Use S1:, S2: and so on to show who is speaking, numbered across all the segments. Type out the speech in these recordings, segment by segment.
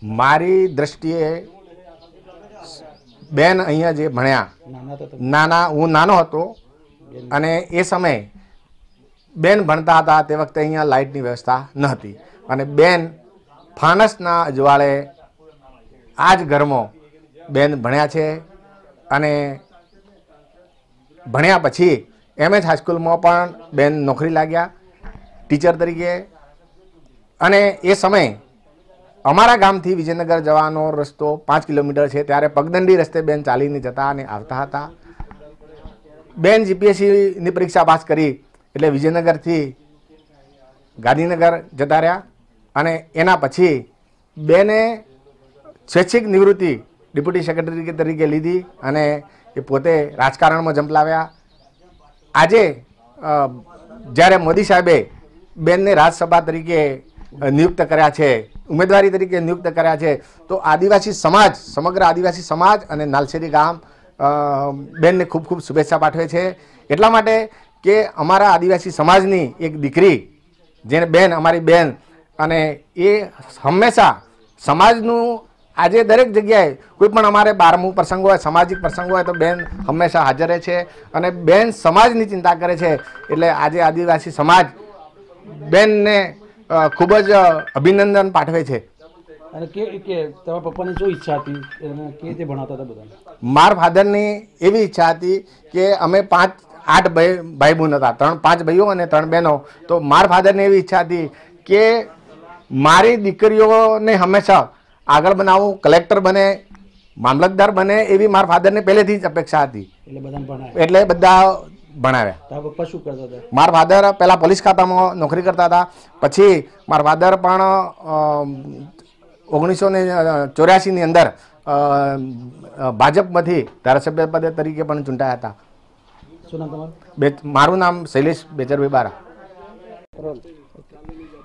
S1: મારી દ્રષ્ટિએ બેન અહીંયા જે ભણ્યા નાના હું નાનો હતો અને એ સમયે બેન ભણતા હતા તે વખતે અહીંયા લાઇટની વ્યવસ્થા ન હતી અને બેન ફાનસના અજવાળે આ જ ઘરમાં બેન ભણ્યા છે અને ભણ્યા પછી એમ એચ હાઈસ્કૂલમાં પણ બેન નોકરી લાગ્યા ટીચર તરીકે અને એ સમયે અમારા ગામથી વિજયનગર જવાનો રસ્તો પાંચ કિલોમીટર છે ત્યારે પગદંડી રસ્તે બેન ચાલીને જતા અને આવતા હતા બેન જીપીએસસીની પરીક્ષા પાસ કરી એટલે વિજયનગરથી ગાંધીનગર જતા રહ્યા અને એના પછી બેને સ્વૈચ્છિક નિવૃત્તિ ડેપ્યુટી સેક્રેટરી તરીકે લીધી અને એ પોતે રાજકારણમાં જંપલાવ્યા આજે જ્યારે મોદી સાહેબે બેનને રાજ્યસભા તરીકે નિયુક્ત કર્યા છે ઉમેદવારી તરીકે નિયુક્ત કર્યા છે તો આદિવાસી સમાજ સમગ્ર આદિવાસી સમાજ અને નાલસેરી ગામ બેનને ખૂબ ખૂબ શુભેચ્છા પાઠવે છે એટલા માટે કે અમારા આદિવાસી સમાજની એક દીકરી જેને બેન અમારી બેન અને એ હંમેશા સમાજનું આજે દરેક જગ્યાએ કોઈ પણ અમારે બારમું પ્રસંગ હોય સામાજિક પ્રસંગ હોય તો બેન હંમેશા હાજર છે અને બેન સમાજની ચિંતા કરે છે એટલે આજે આદિવાસી સમાજ બેનને ખૂબ જ અભિનંદન પાઠવે છે
S2: અને
S1: મારા ફાધરની એવી ઈચ્છા હતી કે અમે પાંચ આઠ ભાઈ ભાઈ બહેન હતા ત્રણ પાંચ ભાઈઓ અને ત્રણ બહેનો તો મારા ફાધરની એવી ઈચ્છા હતી કે મારી દીકરીઓને હંમેશા આગળ બનાવું કલેક્ટર બને મામલતદાર બને એવી મારા ફાધરને પહેલેથી જ અપેક્ષા હતી એટલે બધા ભણાવ્યા પશુ કરતા મારા ફાધર પહેલાં પોલીસ ખાતામાં નોકરી કરતા હતા પછી મારા ફાધર પણ ઓગણીસો ને ચોર્યાસીની અંદર ભાજપમાંથી ધારાસભ્ય પદ તરીકે પણ ચૂંટાયા હતા શું મારું નામ શૈલેષ બેચરભાઈ બારા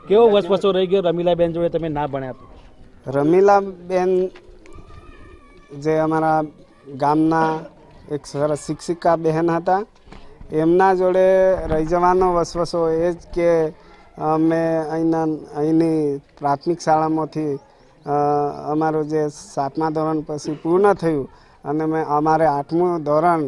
S2: કેવો વસવસો રહી ગયો રમીલાબેન જોડે તમે ના ભણ્યા
S1: રમીલાબેન
S2: જે અમારા ગામના એક સરસ શિક્ષિકા બહેન હતા એમના જોડે રહી જવાનો વસવસો એ જ કે અમે અહીંના અહીંની પ્રાથમિક શાળામાંથી અમારું જે સાતમા ધોરણ પછી પૂર્ણ થયું અને મેં અમારે આઠમું ધોરણ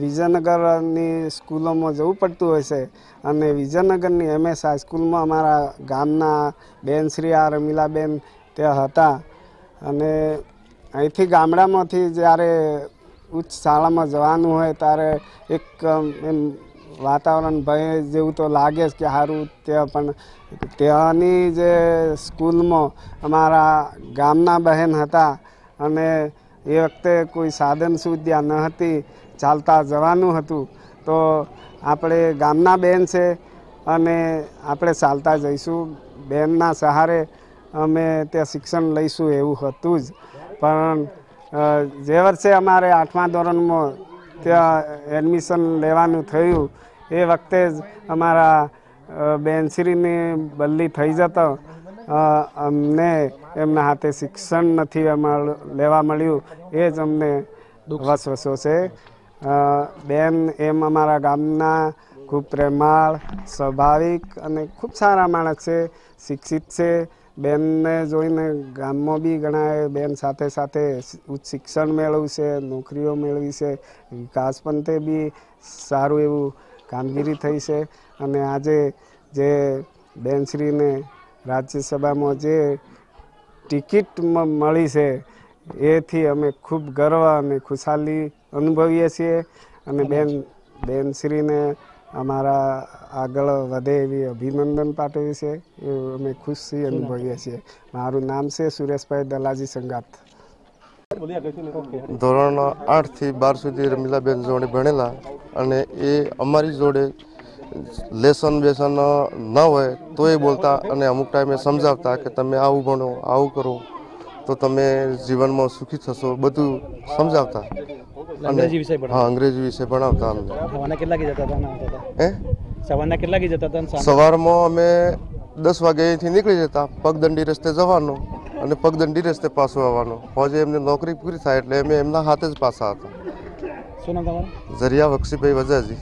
S2: વિજયનગરની સ્કૂલોમાં જવું પડતું હોય છે અને વિજયનગરની એમ એસ હાઈસ્કૂલમાં અમારા ગામના બેન શ્રી આ રમીલાબેન ત્યાં હતા અને અહીંથી ગામડામાંથી જ્યારે ઉચ્ચ શાળામાં જવાનું હોય ત્યારે એક એમ વાતાવરણ ભય જેવું તો લાગે જ કે સારું ત્યાં પણ ત્યાંની જે સ્કૂલમાં અમારા ગામના બહેન હતા અને એ વખતે કોઈ સાધન સુવિધા ન હતી ચાલતા જવાનું હતું તો આપણે ગામના બહેન છે અને આપણે ચાલતા જઈશું બહેનના સહારે અમે ત્યાં શિક્ષણ લઈશું એવું હતું જ પણ જે વર્ષે અમારે આઠમા ધોરણમાં ત્યાં એડમિશન લેવાનું થયું એ વખતે જ અમારા બેનશ્રીની બદલી થઈ જતો અમને એમના હાથે શિક્ષણ નથી લેવા મળ્યું એ જ અમને વસવસો છે બેન એમ અમારા ગામના ખૂબ પ્રેમાળ સ્વાભાવિક અને ખૂબ સારા માણસ છે શિક્ષિત છે બેનને જોઈને ગામમાં બી ઘણા બેન સાથે સાથે ઉચ્ચ શિક્ષણ મેળવ્યું છે નોકરીઓ મેળવી છે વિકાસ પંથે બી સારું એવું કામગીરી થઈ છે અને આજે જે બેનશ્રીને રાજ્યસભામાં જે ટિકિટ મળી છે એથી અમે ખૂબ ગર્વ અને ખુશાલી અનુભવીએ છીએ અને બેન બેનશ્રીને અમારા આગળ વધે એવી અભિનંદન પાઠવી છે એ અમે ખુશી અનુભવીએ છીએ મારું નામ છે સુરેશભાઈ દલાજી
S1: સંગાત ધોરણ આઠથી બાર સુધી રમીલાબેન જોડે ભણેલા અને એ અમારી જોડે લેસન બેસન ન હોય તો એ બોલતા અને અમુક ટાઈમે સમજાવતા કે તમે આવું ભણો આવું કરો તો તમે જીવનમાં સુખી થશો બધું સમજાવતા અંગ્રેજી વિષય હા અંગ્રેજી વિષય ભણાવતા અમને સવારના કેટલા વાગે જતા હતા હે સવારના કેટલા વાગે જતા હતા સવારમાં અમે દસ વાગે અહીંથી નીકળી જતા પગદંડી રસ્તે જવાનું અને પગદંડી રસ્તે પાછું આવવાનું ફોજે એમને નોકરી પૂરી થાય એટલે અમે એમના હાથે જ પાછા હતા
S2: શું નામ તમારું
S1: ઝરિયા વક્ષીભાઈ વજાજી